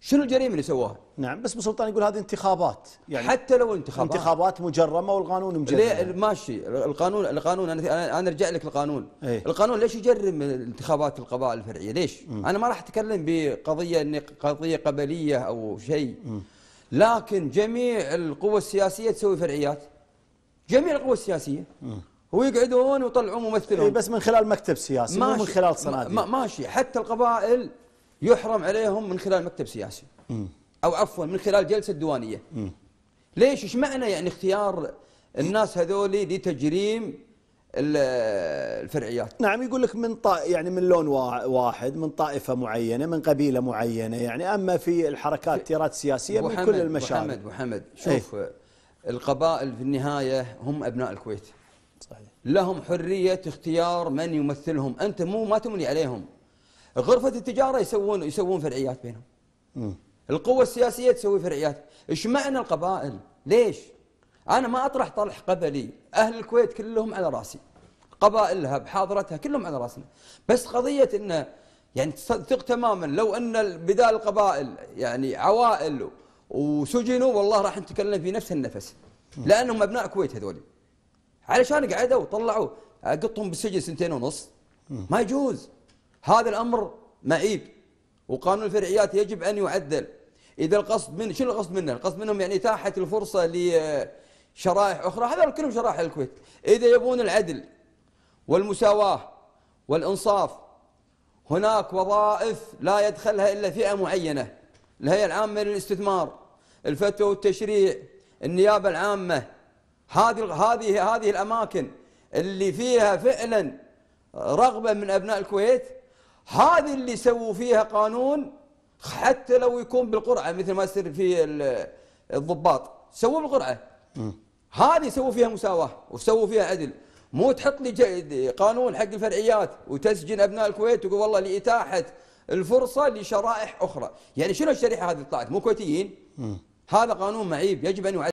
شنو الجريمه اللي سواها؟ نعم بس بسلطان يقول هذه انتخابات يعني حتى لو انتخابات انتخابات مجرمه والقانون مجرم ليه ماشي القانون القانون انا انا ارجع لك القانون ايه؟ القانون ليش يجرم انتخابات القبائل الفرعيه؟ ليش؟ مم. انا ما راح اتكلم بقضيه ان قضيه قبليه او شيء لكن جميع القوى السياسيه تسوي فرعيات جميع القوى السياسيه م. ويقعدون ويطلعون ممثلهم ايه بس من خلال مكتب سياسي مو من خلال صناديق ماشي حتى القبائل يحرم عليهم من خلال مكتب سياسي أو عفوا من خلال جلسة ديوانيه ليش ايش معنى يعني اختيار الناس هذولي لتجريم الفرعيات نعم يقول لك من طا يعني من لون واحد من طائفه معينه من قبيله معينه يعني اما في الحركات تيارات سياسيه من كل المشاكل محمد محمد إيه. شوف ايه؟ القبائل في النهايه هم ابناء الكويت صحيح لهم حريه اختيار من يمثلهم انت مو ما تملي عليهم غرفه التجاره يسوون يسوون فرعيات بينهم م. القوة السياسية تسوي فرعيات ايش معنى القبائل ليش أنا ما أطرح طرح قبلي أهل الكويت كلهم على رأسي قبائلها بحاضرتها كلهم على رأسنا بس قضية أنه يعني تصدق تماما لو أن بدال القبائل يعني عوائل وسجنوا والله راح نتكلم في نفس النفس لأنهم أبناء الكويت هذولي علشان قعدوا طلعوا قطهم بالسجن سنتين ونص ما يجوز هذا الأمر معيب وقانون الفرعيات يجب أن يعدل إذا القصد من شنو القصد منه؟ القصد منهم يعني إتاحة الفرصة لشرائح أخرى هذول كلهم شرائح الكويت إذا يبون العدل والمساواة والإنصاف هناك وظائف لا يدخلها إلا فئة معينة الهيئة العامة للاستثمار الفتوى والتشريع النيابة العامة هذه هذه هذه الأماكن اللي فيها فعلا رغبة من أبناء الكويت هذه اللي سووا فيها قانون حتى لو يكون بالقرعه مثل ما يصير في الضباط سووا بالقرعه هذه سووا فيها مساواه وسووا فيها عدل مو تحط لي قانون حق الفرعيات وتسجن ابناء الكويت وتقول والله لاتاحه الفرصه لشرائح اخرى، يعني شنو الشريحه هذه طلعت؟ مو كويتيين؟ هذا قانون معيب يجب ان